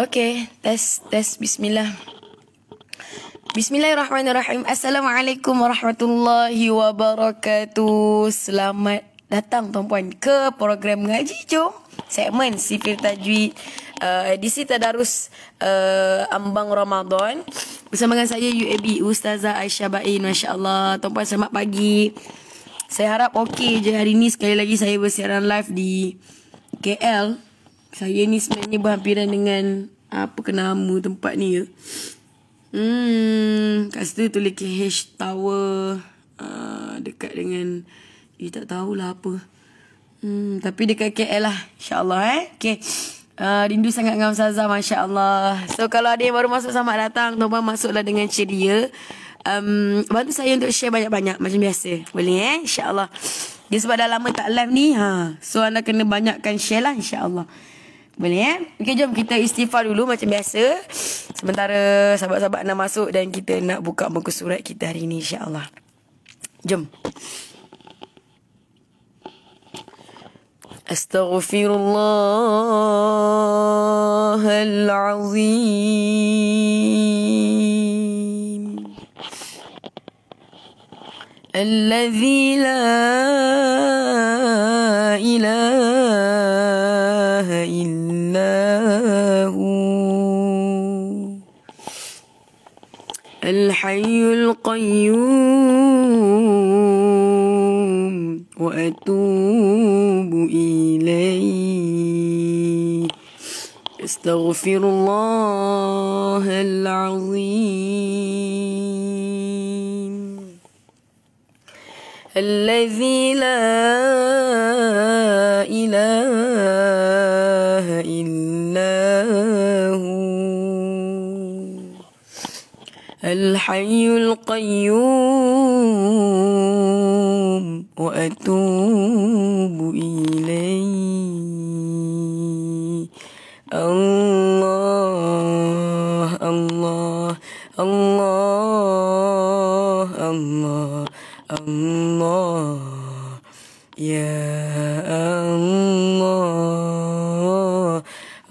Okay, tes tes Bismillah. Bismillahirrahmanirrahim. Assalamualaikum warahmatullahi wabarakatuh. Selamat datang tuan-puan ke program Ngaji Jom. Segmen Sifir Tajwid. Uh, di sini Tadarus uh, Ambang Ramadan. Bersama dengan saya UAB Ustazah Aisyah Bain. Masya Allah. Tuan-puan selamat pagi. Saya harap okey je hari ni. Sekali lagi saya bersiaran live di KL. Saya ni sebenarnya berhampiran dengan apa kena nama tempat ni ya. Hmm, kat situ tulis KH Tower uh, dekat dengan eh tak tahulah apa. Hmm, tapi dekat KL lah. InsyaAllah eh. Okay. Uh, rindu sangat dengan Ustazah, Masya Allah. So, kalau ada yang baru masuk, sama datang. Tuan-tuan masuklah dengan ceria. Um, bantu saya untuk share banyak-banyak macam biasa. Boleh eh? InsyaAllah. Dia sebab dah lama tak live ni. Ha. So, anda kena banyakkan share lah. InsyaAllah. Allah. Boleh eh? Okey, jom kita istighfar dulu macam biasa. Sementara sahabat-sahabat nak masuk dan kita nak buka buku surat kita hari ini insya-Allah. Jom. أستغفر الله الذي لا إله إلا هو الحي القيوم وأتوب إليه أستغفر الله العظيم الذي لا إله إلا هو الحي القيوم وأتوب إليه الله الله الله الله الله يا الله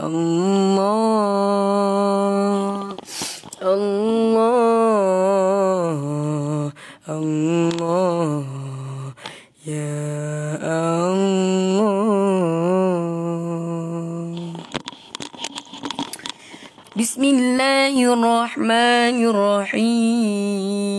الله الله الله يا الله بسم الله الرحمن الرحيم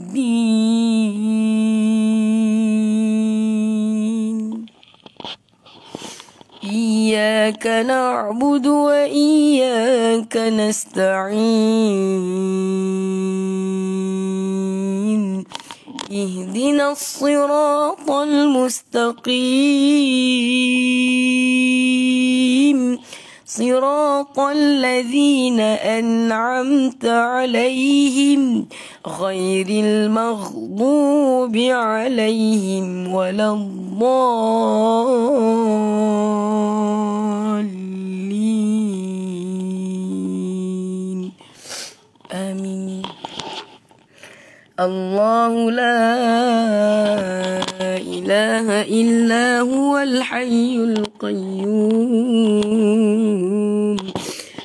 إياك نعبد وإياك نستعين اهدنا الصراط المستقيم صراط الذين أنعمت عليهم غير المغضوب عليهم ولا الضالين آمين الله لا إله إلا هو الحي القيوم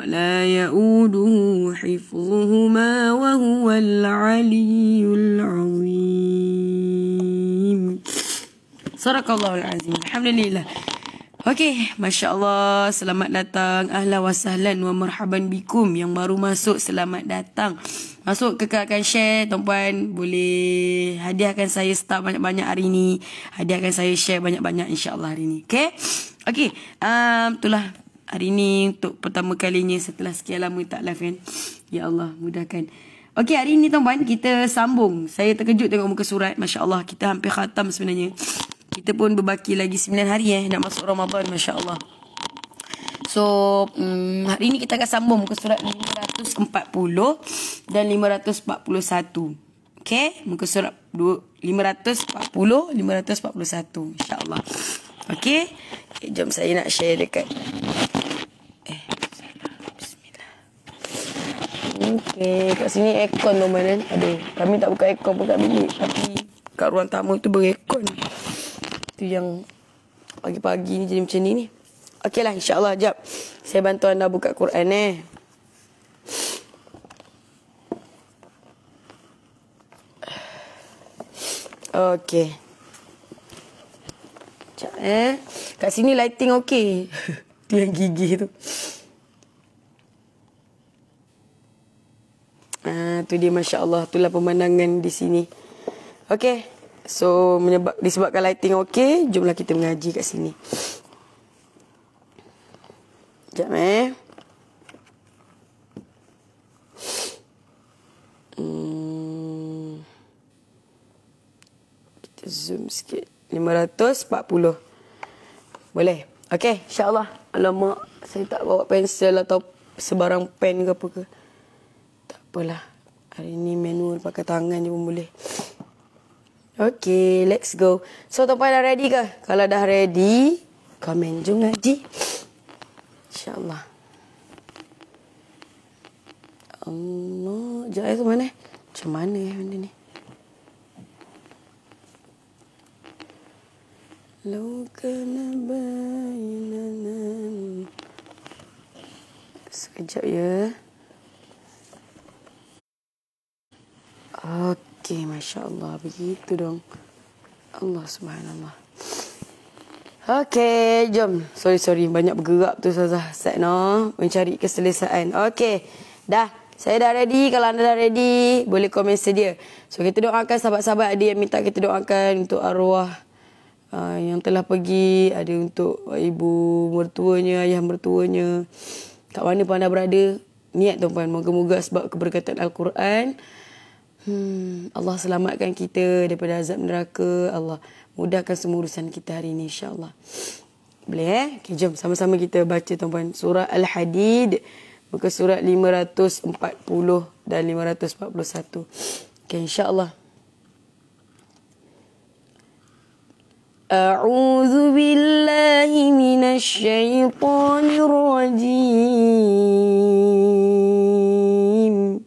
ولا يؤوده حفظهما وهو العلي العظيم صدق الله العظيم الحمد لله Okey, Masya Allah, selamat datang. Ahla wa sahlan wa marhaban bikum. Yang baru masuk, selamat datang. Masuk, kakak akan share, tuan-puan. Boleh hadiahkan saya start banyak-banyak hari ini. Hadiahkan saya share banyak-banyak insya Allah hari ini. Okey? Okey, um, itulah hari ni untuk pertama kalinya setelah sekian lama tak live kan. Ya Allah, mudahkan. Okey, hari ni tuan-tuan, kita sambung. Saya terkejut tengok muka surat. Masya Allah, kita hampir khatam sebenarnya. Kita pun berbaki lagi 9 hari eh. Nak masuk Ramadan, Masya Allah. So, um, hari ni kita akan sambung muka surat 540 dan 541. Okay muka surat 540, 541. Insya Allah. Okey. Okay, eh, jom saya nak share dekat. Eh, bismillah. Okey, kat sini aircon normal kan. Aduh, kami tak buka aircon pun kat bilik. Tapi kat ruang tamu tu beraircon. Tu yang pagi-pagi ni jadi macam ni ni. Okeylah, insyaAllah jap. Saya bantu anda buka Quran eh. Okay eh. Kat sini lighting okey. Dia yang gigi tu. Ah, tu dia Masya Allah. Itulah pemandangan di sini. Okey. So, menyebab, disebabkan lighting okey, jomlah kita mengaji kat sini. Sekejap eh. Hmm. Kita zoom sikit. 540. 540. Boleh. Okey, insyaAllah. Alamak, saya tak bawa pensel atau sebarang pen ke apa ke. Tak apalah. Hari ini manual pakai tangan je pun boleh. Okey, let's go. So, tuan-tuan dah ready ke? Kalau dah ready, komen jom ngaji. InsyaAllah. Allah, jaya eh, tu mana? Macam mana eh, benda ni? لو كان بيننا Sekejap ya. Okey, Masya Allah. Begitu dong. Allah Subhanallah. Okey, jom. Sorry, sorry. Banyak bergerak tu, Saza. Set no. Mencari keselesaan. Okey, dah. Saya dah ready. Kalau anda dah ready, boleh komen sedia. So, kita doakan sahabat-sahabat ada yang minta kita doakan untuk arwah. Ah, yang telah pergi ada untuk ibu mertuanya ayah mertuanya kat mana pun anda berada niat tuan-tuan moga-moga sebab keberkatan al-Quran hmm Allah selamatkan kita daripada azab neraka Allah mudahkan semua urusan kita hari ini insya-Allah boleh eh okay, jom sama-sama kita baca tuan-tuan surah al-hadid muka surat 540 dan 541 okey insya-Allah أعوذ بالله من الشيطان الرجيم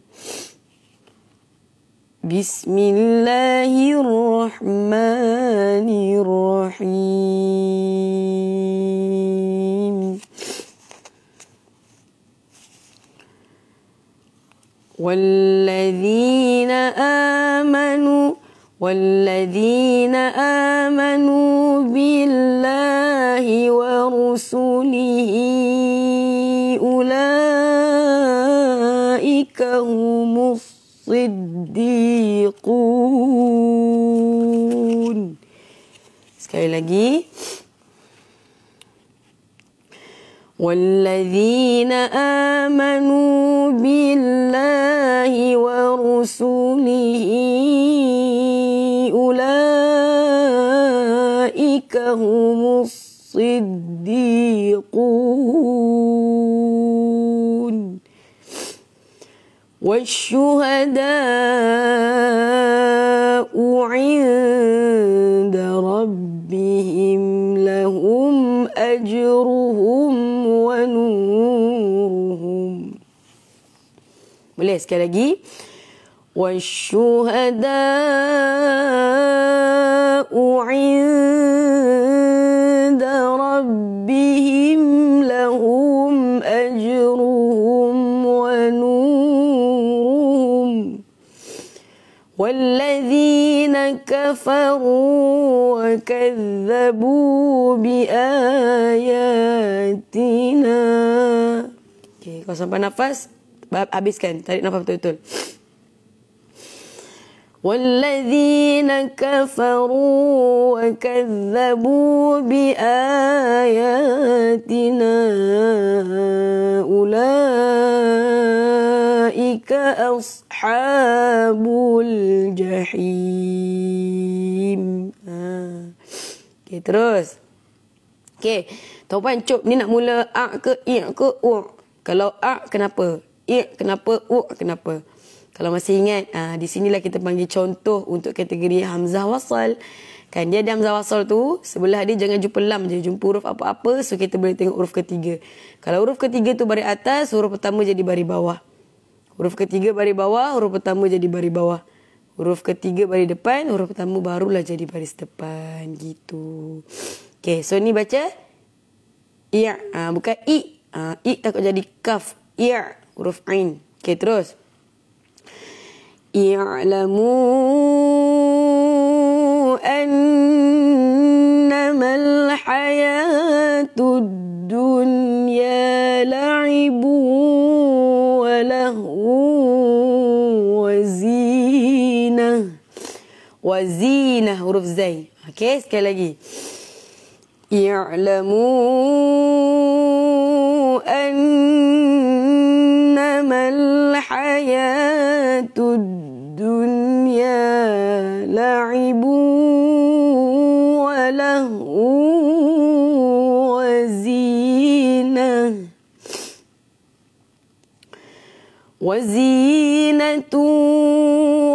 بسم الله الرحمن الرحيم والذين آمنوا والذين آمنوا الله ورسله أولئك هم الصديقون Sekali lagi والذين آمنوا بالله ورسله أولئك هم الصديقون الصديقون والشهداء عند ربهم لهم أجرهم ونورهم وليس sekali والشهداء عند عند ربهم لهم أجرهم ونورهم والذين كفروا وكذبوا بآياتنا Okey, kau sampai nafas, habiskan. Tarik nafas betul-betul. والذين كفروا وكذبوا بآياتنا أولئك أصحاب الجحيم Okay, terus. Okay, Taupan Cup ni nak mula A ke I ke U. Kalau A, kenapa? I, kenapa? U, kenapa? Kalau masih ingat, uh, di sinilah kita panggil contoh untuk kategori Hamzah Wasal. Kan dia ada Hamzah Wasal tu, sebelah dia jangan jumpa lam je. Jumpa huruf apa-apa, so kita boleh tengok huruf ketiga. Kalau huruf ketiga tu bari atas, huruf pertama jadi bari bawah. Huruf ketiga bari bawah, huruf pertama jadi bari bawah. Huruf ketiga bari depan, huruf pertama barulah jadi baris depan. Gitu. Okay, so ni baca. Ia, uh, ah, bukan i. Uh, i takut jadi kaf. Ia, huruf ain. Okay, terus. Terus. اعلموا أنما الحياة الدنيا لعب ولهو وزينة وزينة حروف زي اوكي سكالاجي اعلموا أنما الحياة الدنيا الدنيا لعب ولهو وزينة وزينة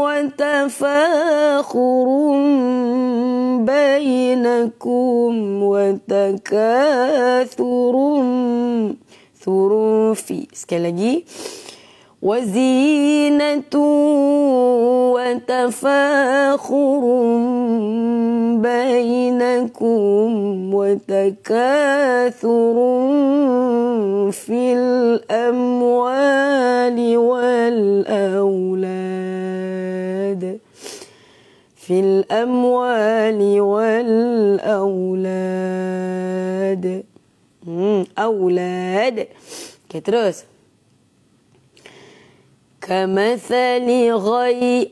وتفاخر بينكم وتكاثر ثروفي في lagi وزينة وتفاخر بينكم وتكاثر في الأموال والأولاد في الأموال والأولاد أولاد كترس كمثل غي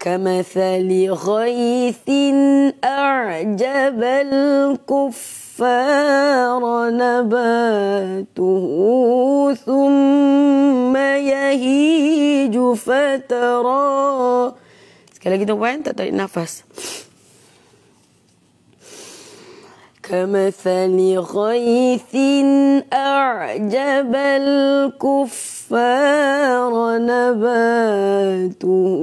كمثل غيث أعجب الكفار نباته ثم يهيج فترى Sekali lagi tuan-tuan, tak tarik nafas. كمثل غيث أعجب الكفار الكفار نباته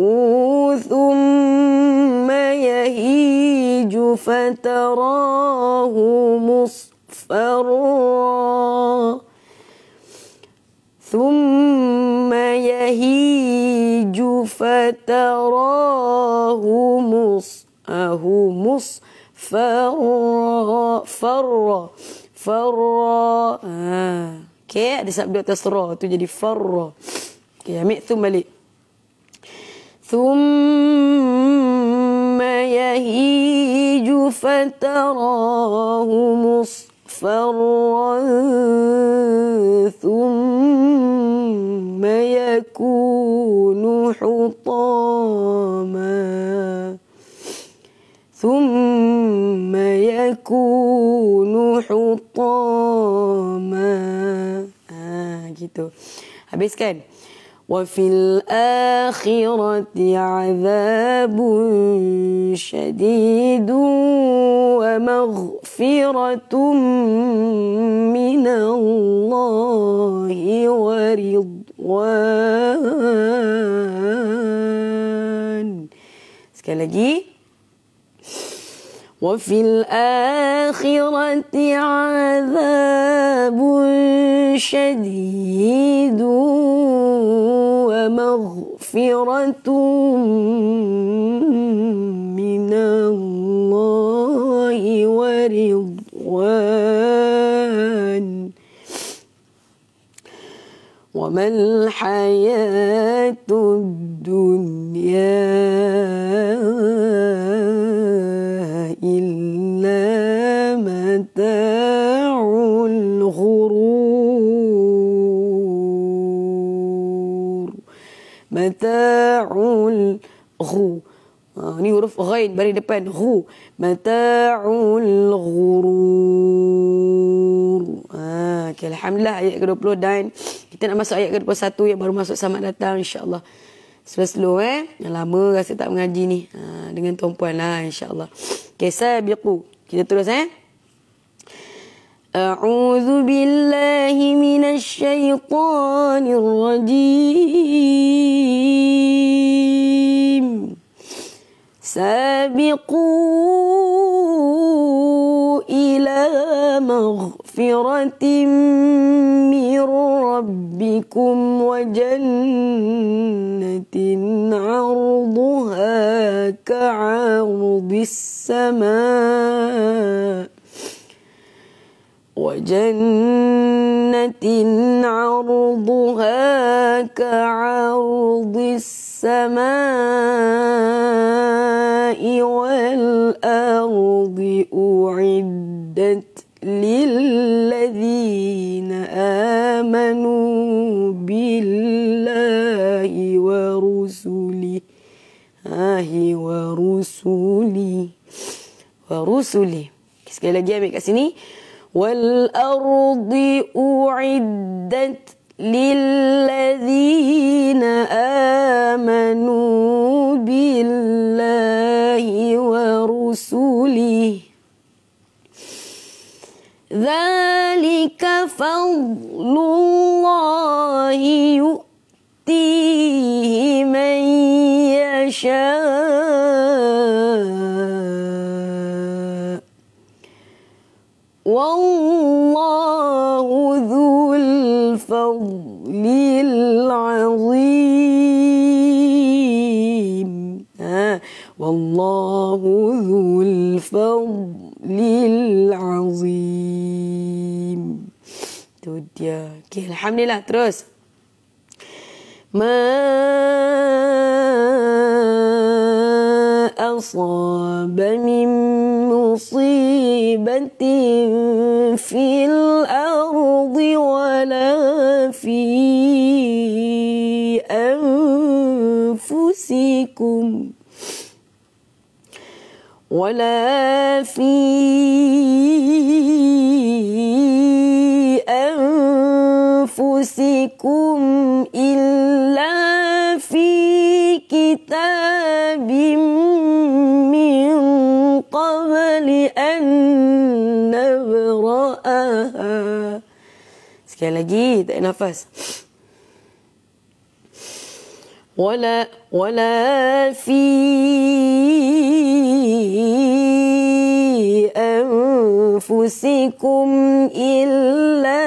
ثم يهيج فتراه مصفرا ثم يهيج فتراه مصفرا مصفرا فرا فرا آه Okay, ada sabda tasra tu jadi farra. Okay, ambil thum balik. Thumma yahiju fatarahu musfarran thumma yakunu hutaman. ثم yakunu hutama ha, gitu habiskan وفي الآخرة عذاب شديد ومغفرة من الله ورضوان سكالجي lagi وفي الآخرة عذاب شديد ومغفرة من الله ورضوان وما الحياة الدنيا Mataul الغرور متاع الغو هني آه، حرف غين بري دبان غو متاع الغرور آه، okay, Alhamdulillah ayat ke-20 dan kita nak masuk ayat ke-21 yang baru masuk sama datang insyaAllah. Slow slow eh. Yang lama rasa tak mengaji ni. Ha, dengan tuan puan lah insyaAllah. Okay, sabiqu. Kita terus eh. أعوذ بالله من الشيطان الرجيم سابقوا إلى مغفرة من ربكم وجنة عرضها كعرض السماء وجنة عرضها كعرض السماء والأرض أعدت للذين آمنوا بالله ورسله آه ورسله ورسله Sekali lagi والأرض أعدت للذين آمنوا بالله ورسله ذلك فضل الله يؤتيه من يشاء والله الله ذو الفضل العظيم Itu dia. Okay, Alhamdulillah. Terus. ما أصاب من مصيبة في الأرض ولا في أنفسكم ولا في أنفسكم إلا في كتاب من قبل أن نبرأها Sekali lagi tak ولا ولا في أنفسكم إلا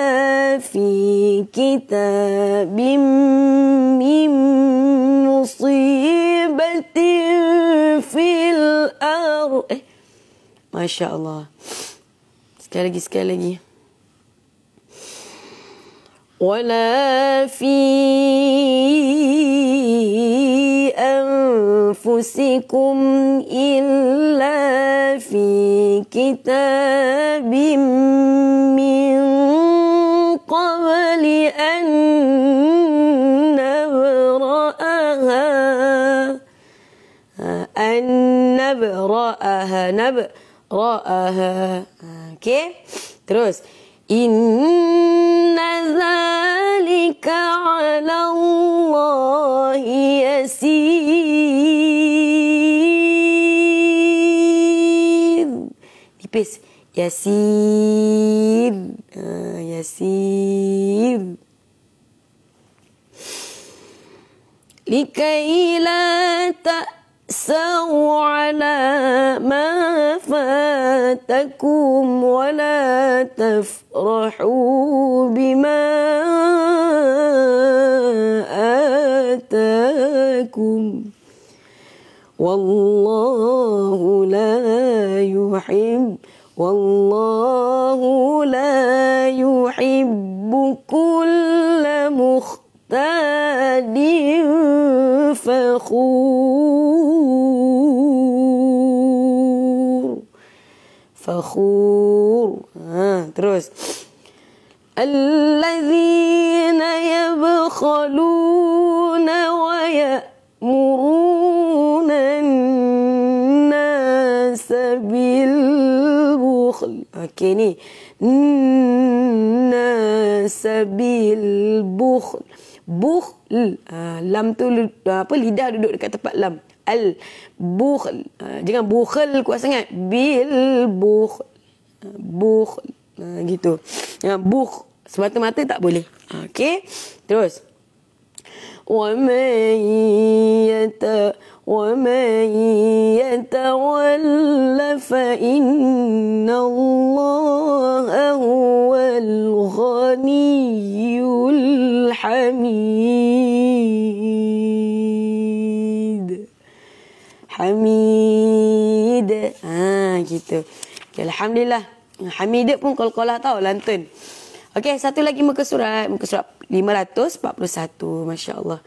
في كتاب من مصيبة في الأرض ما شاء الله سكالجي سكالجي ولا في أنفسكم إلا في كتاب من قبل أن نبرأها أن نبرأها نبرأها كي okay. terus إن ذلك على الله يسير نبس يسير يسير لكي لا تأتي تأسوا على ما فاتكم ولا تفرحوا بما آتاكم والله لا يحب والله لا يحب كل مختال فخور الغفور ترس الذين يبخلون ويأمرون الناس بالبخل أكيني الناس بالبخل بخل آه, لم تل آه, لم al bukhl eh, jangan bukhl kuat sangat bil bukhl bukhl eh, gitu jangan ya, bukh semata-mata tak boleh okey terus wa man ومن يتول فإن الله هو الغني الحميد Hamid. Ha gitu. Okay, ya, alhamdulillah. Hamid pun kol-kolah tahu lantun. Okey, satu lagi muka surat. Muka surat 541. Masya-Allah.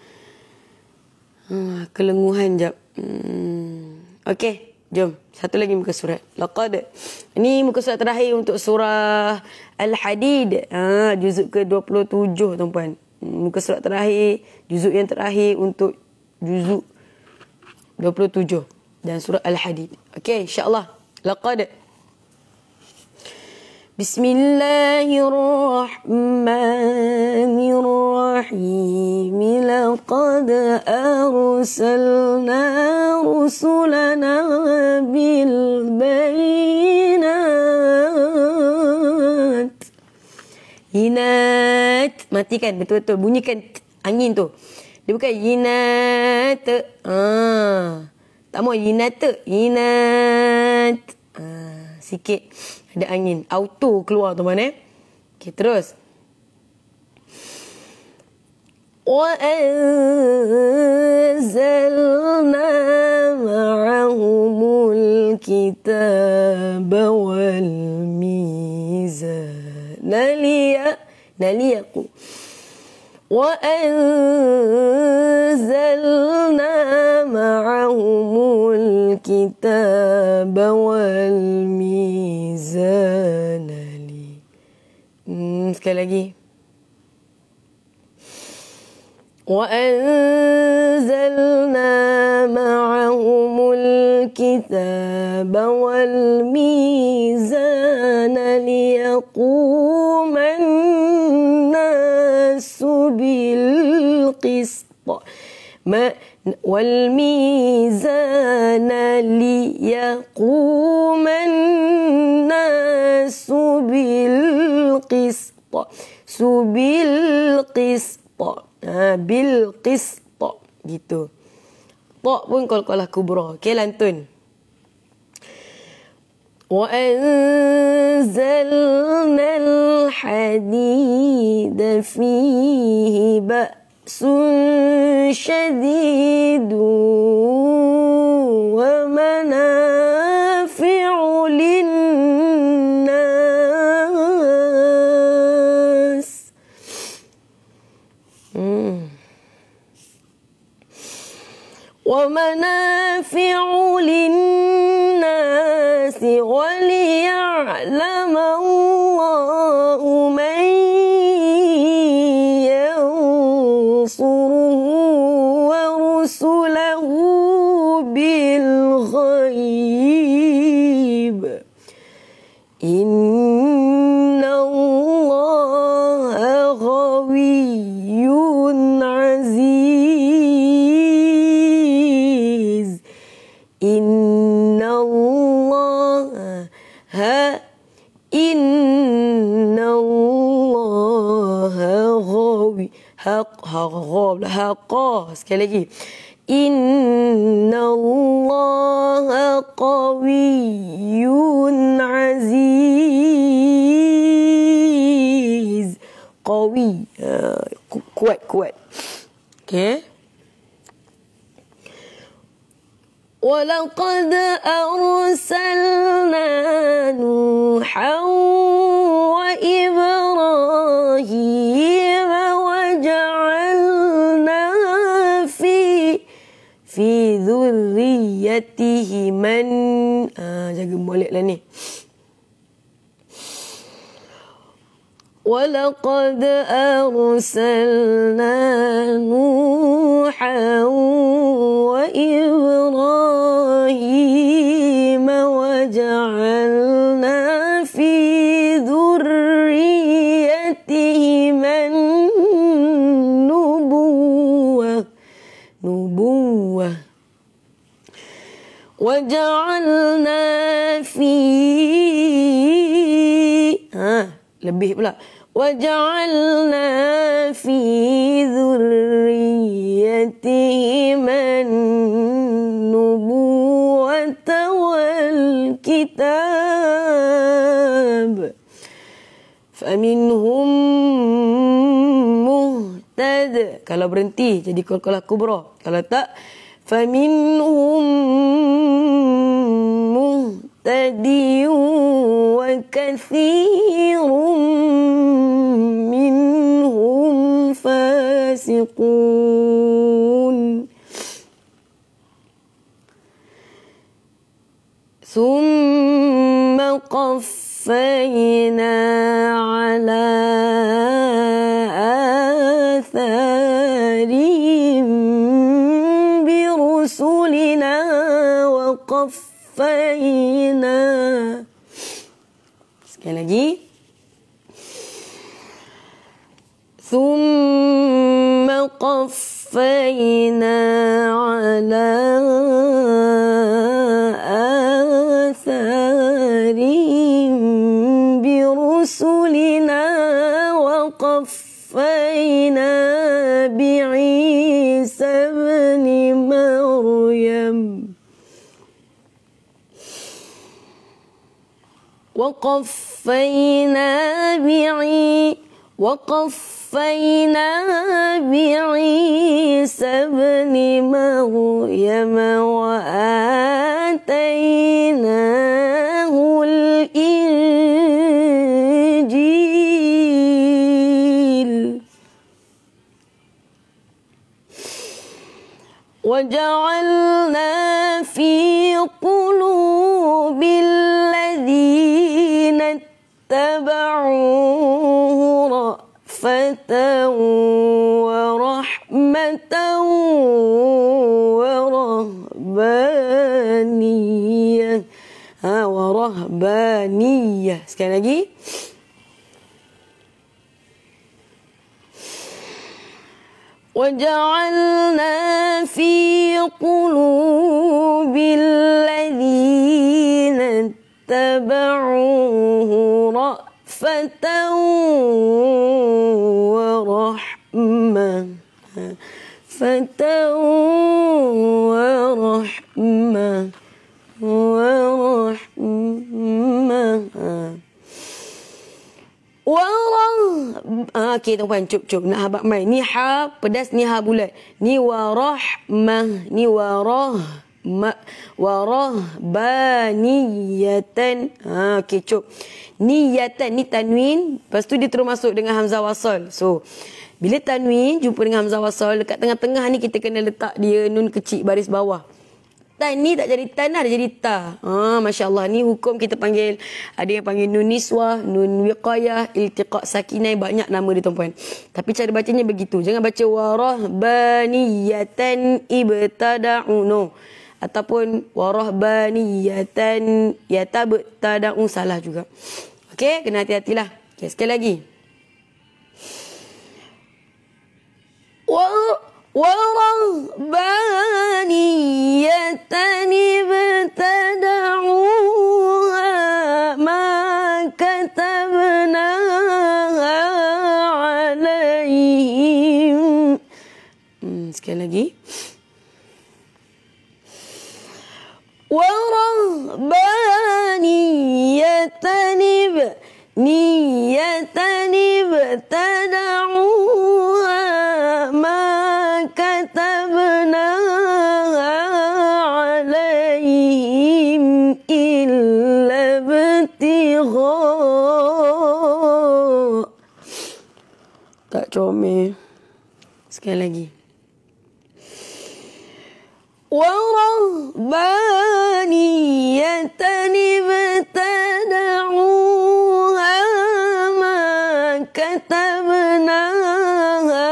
Ha kelenguhan jap. Hmm. Okey, jom. Satu lagi muka surat. Laqad. Ini muka surat terakhir untuk surah Al-Hadid. Ha juzuk ke-27 tuan-tuan. Hmm, muka surat terakhir, juzuk yang terakhir untuk juzuk 27 dan surah Al-Hadid. Okey, insya-Allah. Laqad بسم الله الرحمن الرحيم لقد أرسلنا رسلنا بالبينات إنات ماتيكن بتوتو بنيكن أنين تو dia bukan yinat. Ha. Tak mau yinat. Yinat. Ha. Sikit. Ada angin. Auto keluar tu mana. Eh? Okay, terus. وأنزلنا معهم الكتاب والميزان ليقوم وأنزلنا معهم الكتاب والميزان لي وأنزلنا معهم الكتاب والميزان ليقوم القسط ما والميزان ليقوم الناس بالقسط سبالقسط بالقسط gitu طق pun kol-kolah kubra okey lantun وأنزلنا الحديد فيه بأس شديد ومنافع للناس ومنافع للناس وليعلم الله قبلها قاس كلاكي إن الله قوي عزيز قوي كويت كويت كي ولقد أرسلنا نوحا وإبراهيم dhurriyatihi man ha, ah, jaga molek lah ni ولقد أرسلنا نوحا وإبراهيم وجعلنا فيه وجعلنا في ها لبيه بلا وجعلنا في ذريتهما النبوة والكتاب فمنهم مهتد kalau berhenti jadi kol-kolah kubra kalau tak فمنهم مهتدي وكثير منهم فاسقون ثم قفينا على آثارهم وفينا Sekali lagi. ثم قفينا على آثارهم برسل وقفينا بعي وقفينا بعيسى ابن مريم وآتيناه الإنجيل وجعلنا في قلوب الله اتبعوه رأفة ورحمة ورهبانية ها ورهبانية sekali lagi وجعلنا في قلوب الذين اتبعوه ورحمة فتوا ورحمة ورحمة Okey tuan puan cuk cup nah abang mai ni ha pedas ni ha bulat ni warahmah ni warah ma baniyatan, ha okey cuk niyatan ni tanwin lepas tu dia terus masuk dengan hamzah Wasol. so bila tanwin jumpa dengan hamzah Wasol. dekat tengah-tengah ni kita kena letak dia nun kecil baris bawah tan ni tak jadi tan lah, dia jadi ta. Ha, Masya Allah, ni hukum kita panggil, ada yang panggil nun niswa, nun wiqayah, iltiqak sakinai, banyak nama dia tuan-puan. Tapi cara bacanya begitu. Jangan baca, warah baniyatan ibtada'unuh ataupun warahbaniyatan yatabtada'u salah juga. Okey, kena hati-hatilah. Okey, sekali lagi. Wa warahbaniyatan ibtada'u ma katabna hmm, sekali lagi. ورهبانية نية ابتدعوها ما كتبناها عليهم إلا ابتغاء tak comel sekali lagi ورهبانية ابتدعوها ما كتبناها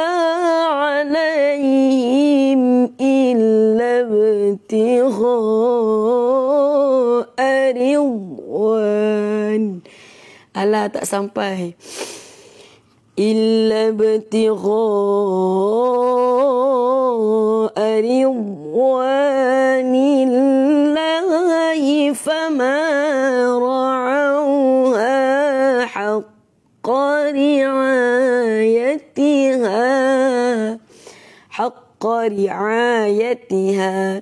عليهم إلا ابتغاء رضوان الله تأسامحه إلا ابتغاء رضوان الله فما رعوها حق رعايتها حق رعايتها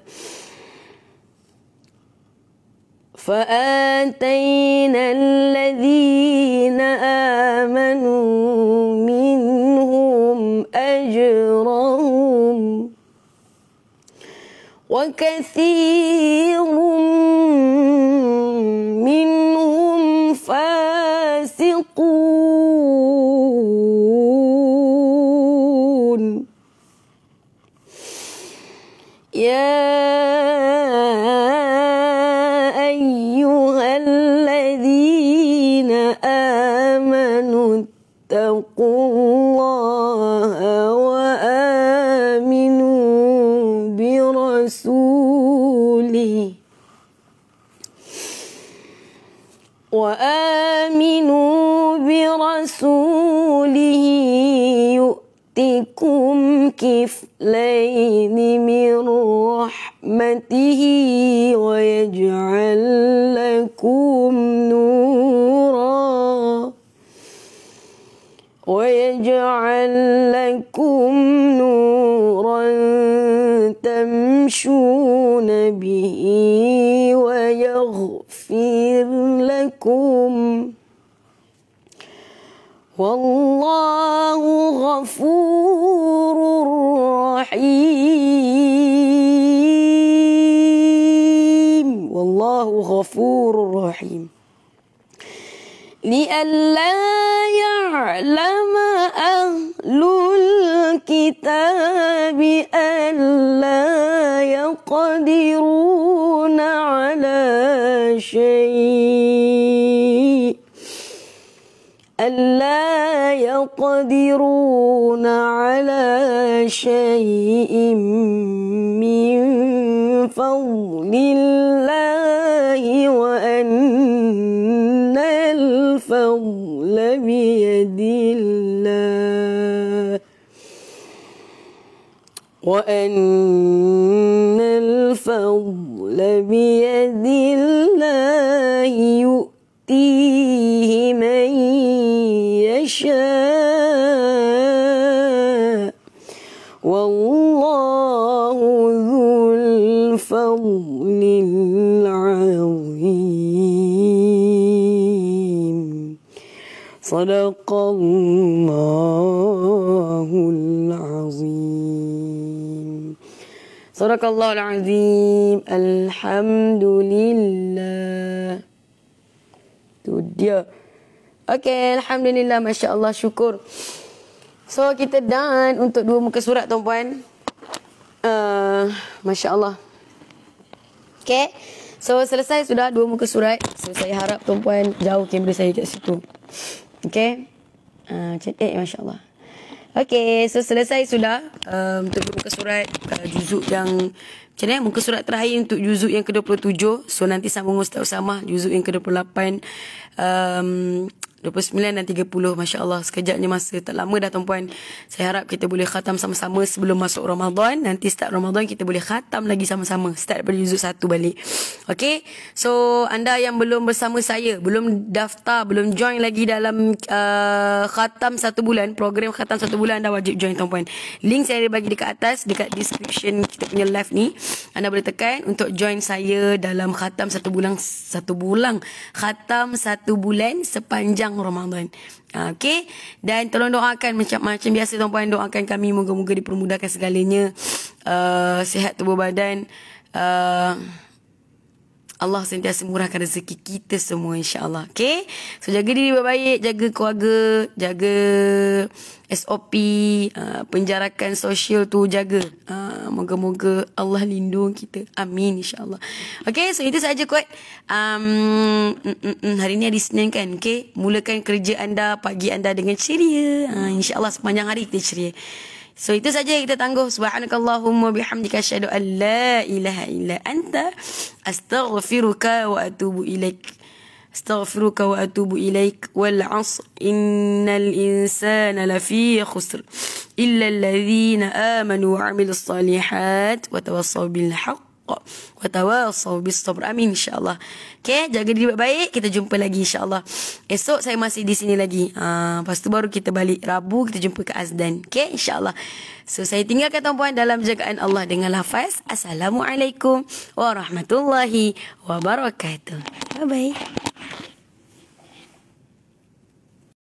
فآتينا الذين آمنوا Encancio قادرون على شيء ألا يقدرون على شيء من فضل الله وأن الفضل بيد الله وأن الفضل بيد الله يؤتيه من يشاء والله ذو الفضل العظيم صدق الله Allah Al Azim. Alhamdulillah. لله dia. Okay, Alhamdulillah, Masya Allah, syukur. So, kita done untuk dua muka surat, tuan-puan. Uh, Masya Allah. Okay, so selesai sudah dua muka surat. So, saya harap tuan-puan jauh kamera saya kat situ. Okay. Uh, ah, eh, Masya Allah. Okay, so selesai sudah. Um, untuk muka surat uh, juzuk yang... Macam mana? Eh, muka surat terakhir untuk juzuk yang ke-27. So, nanti sambung Ustaz Usamah. Juzuk yang ke-28. Um, 29 dan 30 Masya Allah sekejapnya masa Tak lama dah tuan-puan Saya harap kita boleh khatam sama-sama Sebelum masuk Ramadan Nanti start Ramadan Kita boleh khatam lagi sama-sama Start dari juzuk satu balik Okay So anda yang belum bersama saya Belum daftar Belum join lagi dalam uh, Khatam satu bulan Program khatam satu bulan Anda wajib join tuan-puan Link saya ada bagi dekat atas Dekat description kita punya live ni Anda boleh tekan Untuk join saya Dalam khatam satu bulan Satu bulan Khatam satu bulan Sepanjang Ramadan. Ah, okay Dan tolong doakan macam macam biasa tuan puan doakan kami moga-moga dipermudahkan segalanya. Uh, ah, sehat tubuh badan. Uh, Allah sentiasa murahkan rezeki kita semua insyaAllah. Okay? So jaga diri baik-baik. Jaga keluarga. Jaga SOP. Uh, ah, penjarakan sosial tu jaga. Uh, moga-moga Allah lindung kita. Amin insyaAllah. Okay? So itu sahaja kot. Um, hari ni hari Senin kan? Okay? Mulakan kerja anda, pagi anda dengan ceria. Uh, insyaAllah sepanjang hari kita ceria. So itu saja yang kita tangguh. Subhanakallahumma bihamdika asyhadu an la ilaha illa anta astaghfiruka wa atubu ilaik. أستغفرك وأتوب إليك والعصر إن الإنسان لفي خسر إلا الذين آمنوا وعملوا الصالحات وتوصوا بالحق watawasaw ah, bistabr amin insyaallah okey jaga diri baik-baik kita jumpa lagi insyaallah esok saya masih di sini lagi ah uh, lepas tu baru kita balik rabu kita jumpa ke azdan okey insyaallah so saya tinggalkan tuan-tuan dalam jagaan Allah dengan lafaz assalamualaikum warahmatullahi wabarakatuh bye bye